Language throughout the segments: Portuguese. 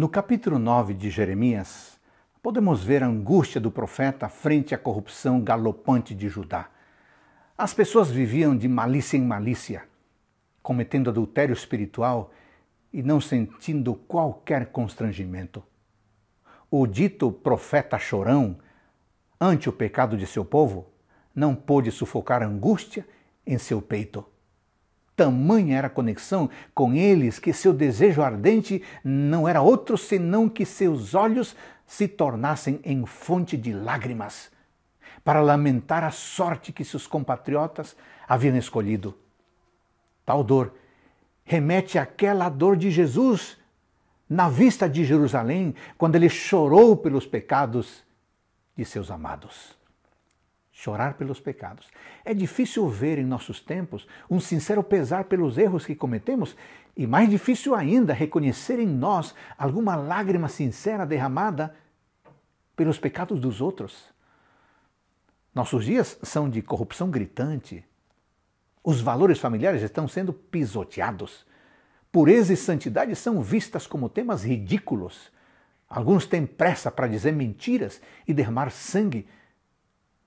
No capítulo 9 de Jeremias, podemos ver a angústia do profeta frente à corrupção galopante de Judá. As pessoas viviam de malícia em malícia, cometendo adultério espiritual e não sentindo qualquer constrangimento. O dito profeta chorão, ante o pecado de seu povo, não pôde sufocar a angústia em seu peito. Tamanha era a conexão com eles que seu desejo ardente não era outro senão que seus olhos se tornassem em fonte de lágrimas para lamentar a sorte que seus compatriotas haviam escolhido. Tal dor remete àquela dor de Jesus na vista de Jerusalém, quando ele chorou pelos pecados de seus amados chorar pelos pecados. É difícil ver em nossos tempos um sincero pesar pelos erros que cometemos e mais difícil ainda reconhecer em nós alguma lágrima sincera derramada pelos pecados dos outros. Nossos dias são de corrupção gritante. Os valores familiares estão sendo pisoteados. Pureza e santidade são vistas como temas ridículos. Alguns têm pressa para dizer mentiras e derramar sangue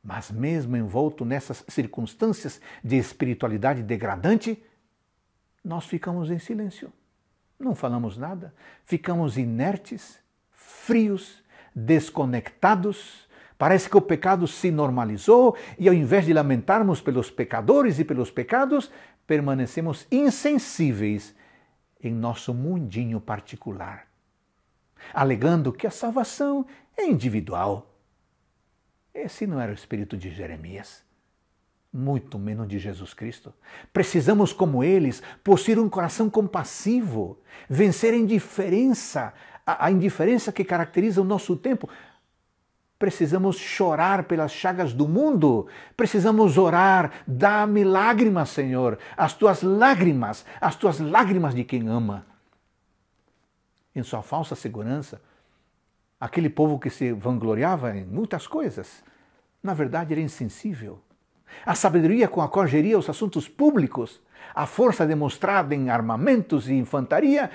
mas, mesmo envolto nessas circunstâncias de espiritualidade degradante, nós ficamos em silêncio. Não falamos nada, ficamos inertes, frios, desconectados. Parece que o pecado se normalizou e, ao invés de lamentarmos pelos pecadores e pelos pecados, permanecemos insensíveis em nosso mundinho particular, alegando que a salvação é individual esse não era o espírito de Jeremias, muito menos de Jesus Cristo. Precisamos, como eles, possuir um coração compassivo, vencer a indiferença, a, indiferença que caracteriza o nosso tempo. Precisamos chorar pelas chagas do mundo. Precisamos orar. Dá-me lágrimas, Senhor. As tuas lágrimas, as tuas lágrimas de quem ama. Em sua falsa segurança, Aquele povo que se vangloriava em muitas coisas, na verdade era insensível. A sabedoria com a qual geria os assuntos públicos, a força demonstrada em armamentos e infantaria,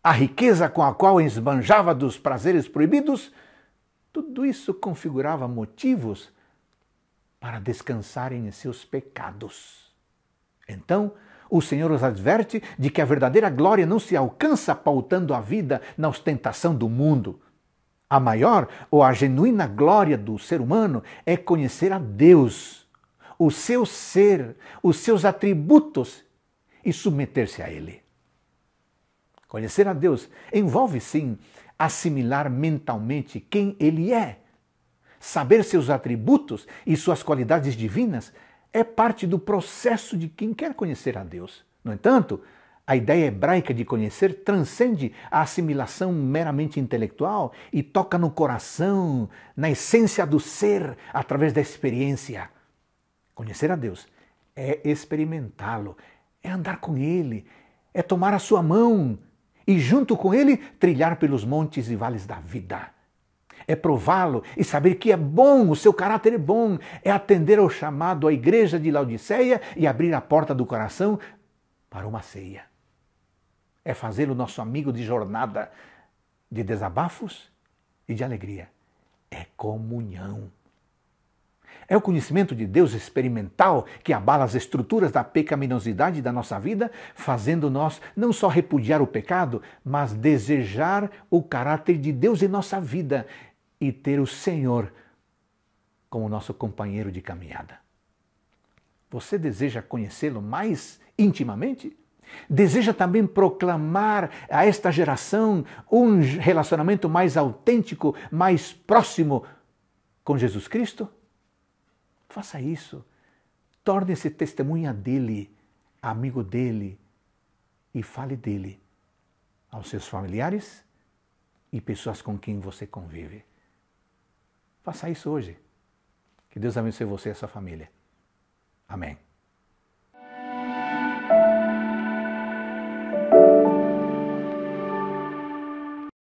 a riqueza com a qual esbanjava dos prazeres proibidos, tudo isso configurava motivos para descansarem em seus pecados. Então, o Senhor os adverte de que a verdadeira glória não se alcança pautando a vida na ostentação do mundo, a maior ou a genuína glória do ser humano é conhecer a Deus, o seu ser, os seus atributos e submeter-se a Ele. Conhecer a Deus envolve sim assimilar mentalmente quem Ele é. Saber seus atributos e suas qualidades divinas é parte do processo de quem quer conhecer a Deus. No entanto, a ideia hebraica de conhecer transcende a assimilação meramente intelectual e toca no coração, na essência do ser, através da experiência. Conhecer a Deus é experimentá-lo, é andar com Ele, é tomar a sua mão e, junto com Ele, trilhar pelos montes e vales da vida. É prová-lo e saber que é bom, o seu caráter é bom, é atender ao chamado à igreja de Laodiceia e abrir a porta do coração para uma ceia é fazê-lo nosso amigo de jornada de desabafos e de alegria. É comunhão. É o conhecimento de Deus experimental que abala as estruturas da pecaminosidade da nossa vida, fazendo nós não só repudiar o pecado, mas desejar o caráter de Deus em nossa vida e ter o Senhor como nosso companheiro de caminhada. Você deseja conhecê-lo mais intimamente? Deseja também proclamar a esta geração um relacionamento mais autêntico, mais próximo com Jesus Cristo? Faça isso. Torne-se testemunha dele, amigo dele e fale dele aos seus familiares e pessoas com quem você convive. Faça isso hoje. Que Deus abençoe você e a sua família. Amém.